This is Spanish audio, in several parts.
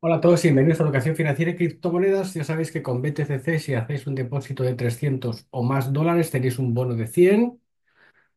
Hola a todos, y bienvenidos a Educación Financiera y Criptomonedas. Ya sabéis que con BTCC, si hacéis un depósito de 300 o más dólares, tenéis un bono de 100,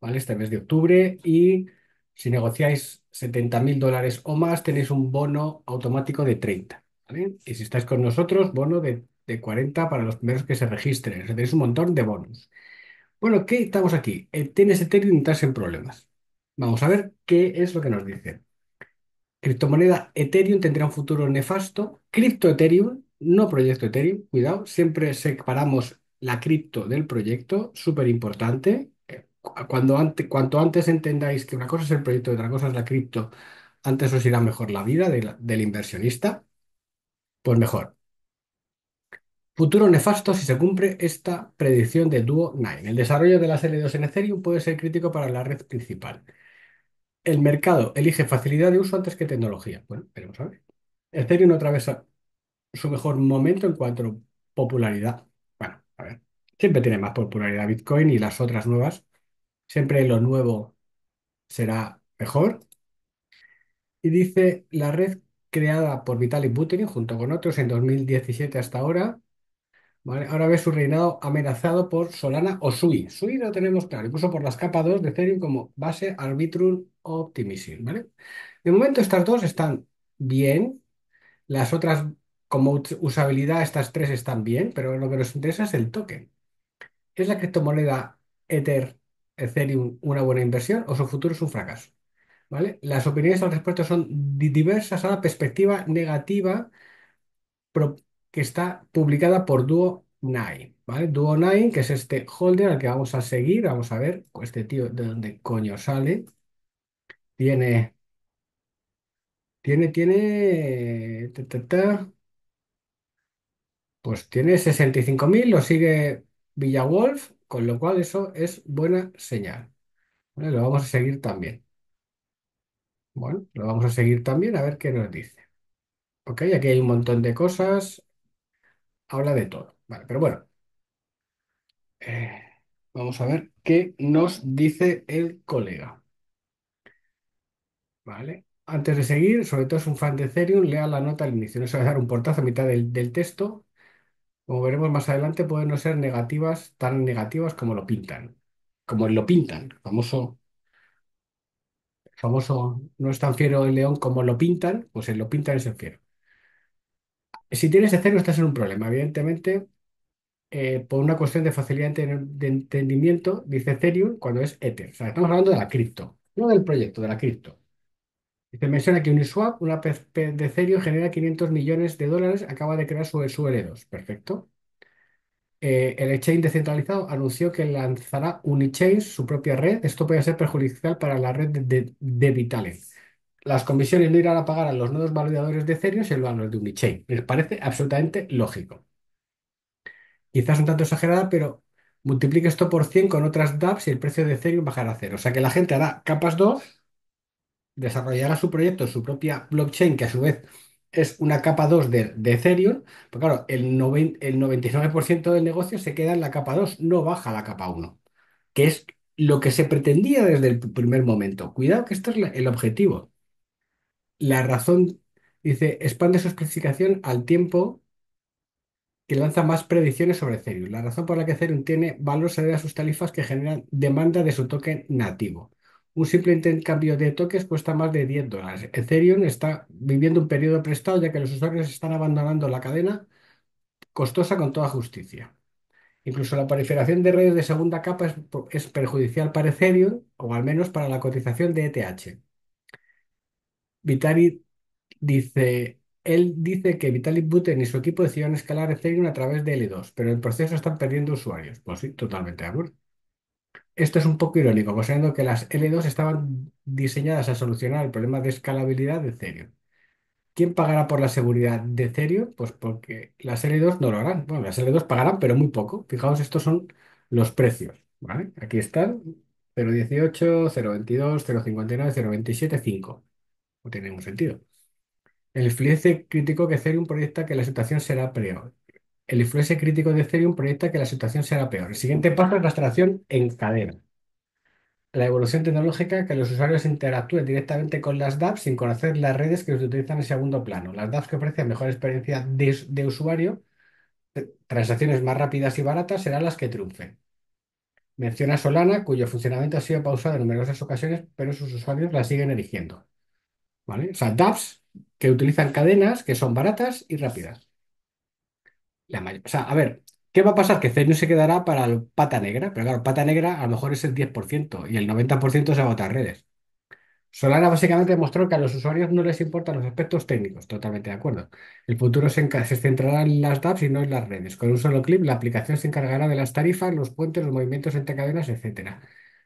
¿vale? Este mes de octubre. Y si negociáis 70.000 dólares o más, tenéis un bono automático de 30, ¿vale? Y si estáis con nosotros, bono de, 40 para los primeros que se registren. tenéis un montón de bonos. Bueno, ¿qué estamos aquí? El TNST y sin problemas. Vamos a ver qué es lo que nos dice. Criptomoneda Ethereum tendrá un futuro nefasto. Cripto Ethereum, no proyecto Ethereum, cuidado, siempre separamos la cripto del proyecto, súper importante. Eh, cuanto antes entendáis que una cosa es el proyecto y otra cosa es la cripto, antes os irá mejor la vida del inversionista, pues mejor. Futuro nefasto si se cumple esta predicción de Duo Nine. El desarrollo de las L2 en Ethereum puede ser crítico para la red principal. El mercado elige facilidad de uso antes que tecnología. Bueno, veremos a ver. Ethereum otra vez su mejor momento en cuanto a popularidad. Bueno, a ver. Siempre tiene más popularidad Bitcoin y las otras nuevas. Siempre lo nuevo será mejor. Y dice la red creada por Vitalik Buterin junto con otros en 2017 hasta ahora Ahora ves su reinado amenazado por Solana o Sui. Sui lo tenemos claro, incluso por las capas 2 de Ethereum como base Arbitrum Optimism, ¿vale? De momento estas dos están bien, las otras como usabilidad estas tres están bien, pero lo que nos interesa es el token. ¿Es la criptomoneda Ether, Ethereum una buena inversión o su futuro es un fracaso? ¿Vale? Las opiniones al respecto son diversas a la perspectiva negativa que está publicada por Duo 9, ¿vale? Duo Nine, que es este holder al que vamos a seguir, vamos a ver este tío de dónde coño sale. Tiene, tiene, tiene, pues tiene 65.000, lo sigue Wolf, con lo cual eso es buena señal. Lo vamos a seguir también. Bueno, lo vamos a seguir también a ver qué nos dice. Ok, aquí hay un montón de cosas habla de todo. pero bueno, eh, vamos a ver qué nos dice el colega. Vale. Antes de seguir, sobre todo es un fan de Ethereum, lea la nota al inicio. No se va a dar un portazo a mitad del, texto. Como veremos más adelante, pueden no ser negativas, tan negativas como lo pintan. Como lo pintan. Famoso, famoso, no es tan fiero el león como lo pintan, pues el lo pintan es el fiero. Si tienes Ethereum, estás en un problema. Evidentemente, eh, por una cuestión de facilidad de entendimiento, dice Ethereum cuando es Ether. estamos hablando de la cripto, no del proyecto, de la cripto. Dice, menciona que Uniswap, una PFP de Ethereum, genera 500 millones de dólares, acaba de crear su, heredos 2 Perfecto. Eh, el exchange descentralizado anunció que lanzará Unichain, su propia red. Esto puede ser perjudicial para la red de, de, las comisiones no irán a pagar a los nuevos validadores de Ethereum, el a los de Unichain. Me parece absolutamente lógico. Quizás un tanto exagerada, pero multiplique esto por 100 con otras dApps y el precio de Ethereum bajará a cero. O sea que la gente hará capas 2, desarrollará su proyecto, su propia blockchain, que a su vez es una capa 2 de, Ethereum, pero claro, el, 99% del negocio se queda en la capa 2, no baja la capa 1, que es lo que se pretendía desde el primer momento. Cuidado que este es el objetivo la razón, dice, expande su especificación al tiempo que lanza más predicciones sobre Ethereum. La razón por la que Ethereum tiene valor se debe a sus tarifas que generan demanda de su token nativo. Un simple intercambio de toques cuesta más de 10 dólares. Ethereum está viviendo un periodo prestado ya que los usuarios están abandonando la cadena costosa con toda justicia. Incluso la proliferación de redes de segunda capa es perjudicial para Ethereum o al menos para la cotización de ETH. Vitali dice, él dice que Vitalik Buterin y su equipo decidieron escalar Ethereum a través de L2, pero en el proceso están perdiendo usuarios. Pues sí, totalmente de acuerdo. Esto es un poco irónico, considerando que las L2 estaban diseñadas a solucionar el problema de escalabilidad de Ethereum. ¿Quién pagará por la seguridad de Ethereum? Pues porque las L2 no lo harán. Bueno, las L2 pagarán, pero muy poco. Fijaos, estos son los precios. ¿vale? Aquí están 0.18, 0.22, 0.59, 0.27, 5. No tiene ningún sentido. El influencer crítico que Ethereum proyecta que la situación será peor. El influencer crítico de Ethereum proyecta que la situación será peor. El siguiente paso es la rastración en cadena. La evolución tecnológica que los usuarios interactúen directamente con las dApps sin conocer las redes que se utilizan en segundo plano. Las dApps que ofrecen mejor experiencia de usuario, eh, transacciones más rápidas y baratas serán las que triunfen. Menciona Solana, cuyo funcionamiento ha sido pausado en numerosas ocasiones, pero sus usuarios la siguen eligiendo. ¿vale? O sea, dApps que utilizan cadenas que son baratas y rápidas. o sea, a ver, ¿qué va a pasar? Que Ethereum se quedará para el pata negra, pero claro, pata negra a lo mejor es el 10% y el 90% se va a otras redes. Solana básicamente demostró que a los usuarios no les importan los aspectos técnicos, totalmente de acuerdo. El futuro se, centrará en las dApps y no en las redes. Con un solo clip, la aplicación se encargará de las tarifas, los puentes, los movimientos entre cadenas, etc.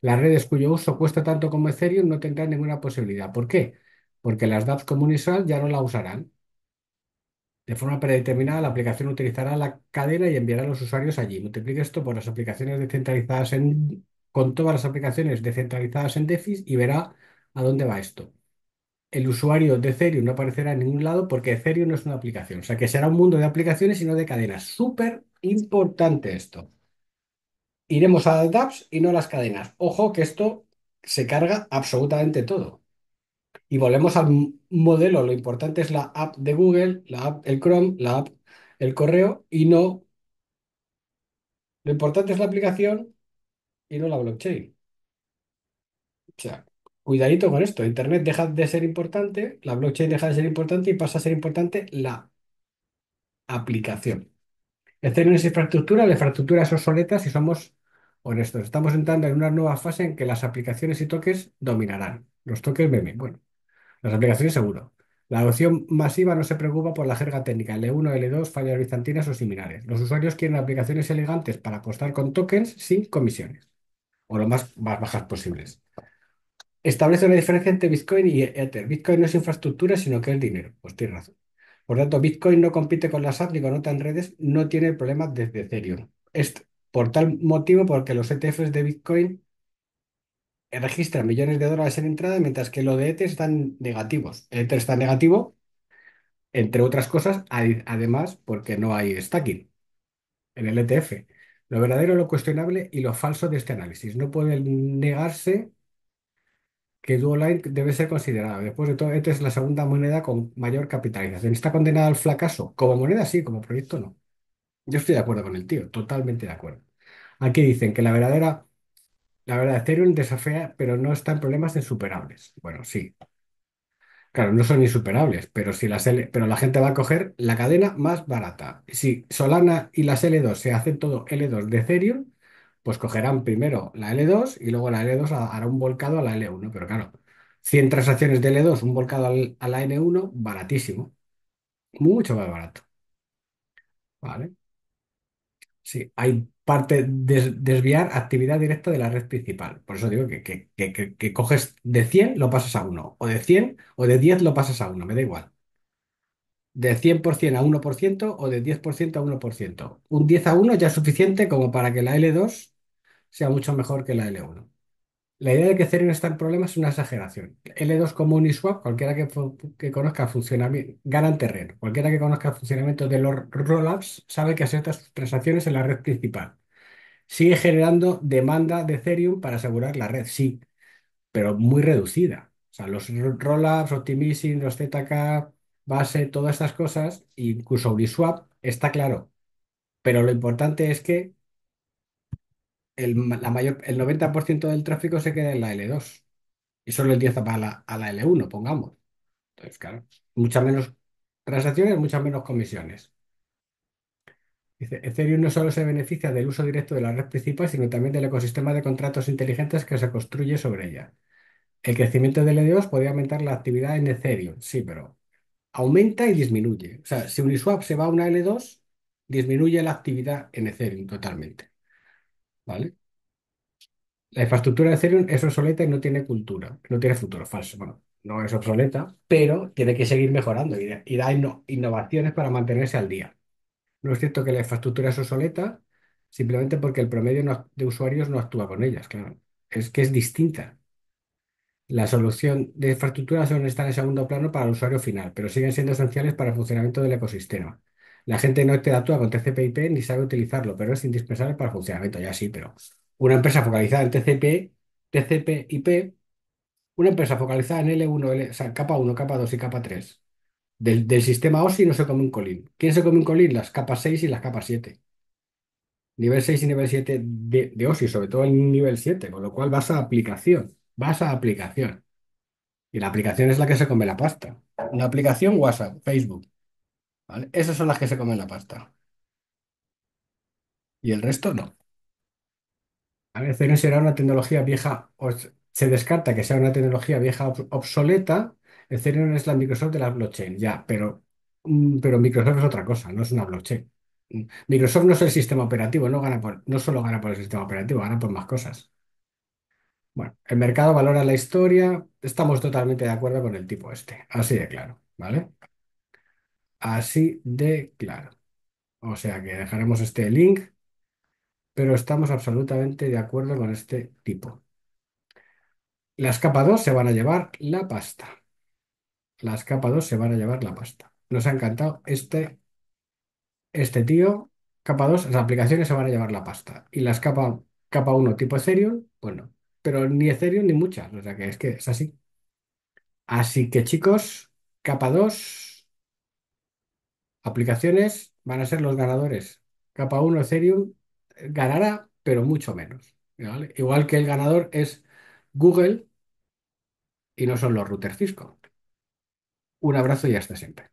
Las redes cuyo uso cuesta tanto como Ethereum no tendrán ninguna posibilidad. ¿Por qué? porque las DApps como ya no la usarán. De forma predeterminada, la aplicación utilizará la cadena y enviará a los usuarios allí. Multiplique esto por las aplicaciones descentralizadas en, con todas las aplicaciones descentralizadas en DeFi y verá a dónde va esto. El usuario de Ethereum no aparecerá en ningún lado porque Ethereum no es una aplicación. O sea que será un mundo de aplicaciones y no de cadenas. Súper importante esto. Iremos a las dApps y no a las cadenas. Ojo que esto se carga absolutamente todo. Y volvemos al modelo, lo importante es la app de Google, la app, el Chrome, la app, el correo y no... Lo importante es la aplicación y no la blockchain. O sea, cuidadito con esto. Internet deja de ser importante, la blockchain deja de ser importante y pasa a ser importante la aplicación. Ethereum es infraestructura, la infraestructura es obsoleta si somos honestos. Estamos entrando en una nueva fase en que las aplicaciones y toques dominarán. Los toques meme, bueno, las aplicaciones seguro. La adopción masiva no se preocupa por la jerga técnica L1, L2, fallas bizantinas o similares. Los usuarios quieren aplicaciones elegantes para apostar con tokens sin comisiones o lo más, bajas posibles. Establece una diferencia entre Bitcoin y Ether. Bitcoin no es infraestructura, sino que es dinero. Pues tiene razón. Por tanto, Bitcoin no compite con las apps ni con otras redes, no tiene problemas desde Ethereum. Por tal motivo, porque los ETFs de Bitcoin registran millones de dólares en entrada, mientras que lo de ETH están negativos. Ether está negativo, entre otras cosas, además porque no hay stacking en el ETF. Lo verdadero, lo cuestionable y lo falso de este análisis. No puede negarse que Line debe ser considerado. Después de todo, ETH es la segunda moneda con mayor capitalización. Está condenada al fracaso. Como moneda sí, como proyecto no. Yo estoy de acuerdo con el tío, totalmente de acuerdo. Aquí dicen que la verdadera, la verdad, Ethereum desafía, pero no está en problemas insuperables. Bueno, sí, claro, no son insuperables, pero si las pero la gente va a coger la cadena más barata. Si Solana y las L2 se hacen todo L2 de Ethereum, pues cogerán primero la L2 y luego la L2 hará un volcado a la L1. Pero claro, 100 transacciones de L2, un volcado a la N1, baratísimo, mucho más barato, ¿vale? Sí, hay parte de desviar actividad directa de la red principal. Por eso digo que coges de 100 lo pasas a 1, o de 100 o de 10 lo pasas a 1, me da igual. De 100% a 1% o de 10% a 1%. Un 10 a 1 ya es suficiente como para que la L2 sea mucho mejor que la L1. La idea de que Ethereum está en problemas es una exageración. L2 como Uniswap, cualquiera que, que conozca funcionamiento, ganan terreno. Cualquiera que conozca el funcionamiento de los rollups sabe que hace estas transacciones en la red principal. Sigue generando demanda de Ethereum para asegurar la red, sí, pero muy reducida. O sea, los rollups, optimizing, los ZK, base, todas estas cosas, incluso Uniswap, está claro. Pero lo importante es que el, mayor, el 90% del tráfico se queda en la L2 y solo el 10 va a la, a la L1, pongamos. Entonces, claro, muchas menos transacciones, muchas menos comisiones. Dice, Ethereum no solo se beneficia del uso directo de la red principal, sino también del ecosistema de contratos inteligentes que se construye sobre ella. El crecimiento de L2 podría aumentar la actividad en Ethereum, sí, pero aumenta y disminuye. O sea, si Uniswap se va a una L2, disminuye la actividad en Ethereum totalmente. ¿vale? La infraestructura de Ethereum es obsoleta y no tiene cultura, no tiene futuro, falso. Bueno, no es obsoleta, pero tiene que seguir mejorando y, da- innovaciones para mantenerse al día. No es cierto que la infraestructura es obsoleta simplemente porque el promedio de usuarios no actúa con ellas, claro. Es que es distinta. La solución de infraestructura suele estar en segundo plano para el usuario final, pero siguen siendo esenciales para el funcionamiento del ecosistema. La gente no interactúa con TCP/IP ni sabe utilizarlo, pero es indispensable para el funcionamiento. Ya sí, pero una empresa focalizada en TCP, TCP/IP, una empresa focalizada en L1, L, o sea, capa 1, capa 2 y capa 3 del, sistema OSI no se come un colín. ¿Quién se come un colín? Las capas 6 y las capas 7. Nivel 6 y nivel 7 de, de OSI, sobre todo el nivel 7, con lo cual vas a aplicación, vas a aplicación. Y la aplicación es la que se come la pasta. Una aplicación WhatsApp, Facebook, esas son las que se comen la pasta y el resto no. A veces será una tecnología vieja, o se descarta que sea una tecnología vieja obsoleta. Ethereum es la Microsoft de la blockchain, ya, pero, mm, pero Microsoft es otra cosa, no es una blockchain. Microsoft no es el sistema operativo, no gana por, no solo gana por el sistema operativo, gana por más cosas. Bueno, el mercado valora la historia, estamos totalmente de acuerdo con el tipo este, así de claro, ¿vale? Así de claro. O sea que dejaremos este link, pero estamos absolutamente de acuerdo con este tipo. Las capa 2 se van a llevar la pasta. Las capa 2 se van a llevar la pasta. Nos ha encantado este, este tío. Capa 2, las aplicaciones se van a llevar la pasta. Y las capa, capa 1 tipo Ethereum, bueno, pues Pero ni Ethereum ni muchas. O sea que es que es así. Así que chicos, capa 2. Aplicaciones van a ser los ganadores. Capa 1 Ethereum eh, ganará, pero mucho menos. Igual que el ganador es Google y no son los routers Cisco. Un abrazo y hasta siempre.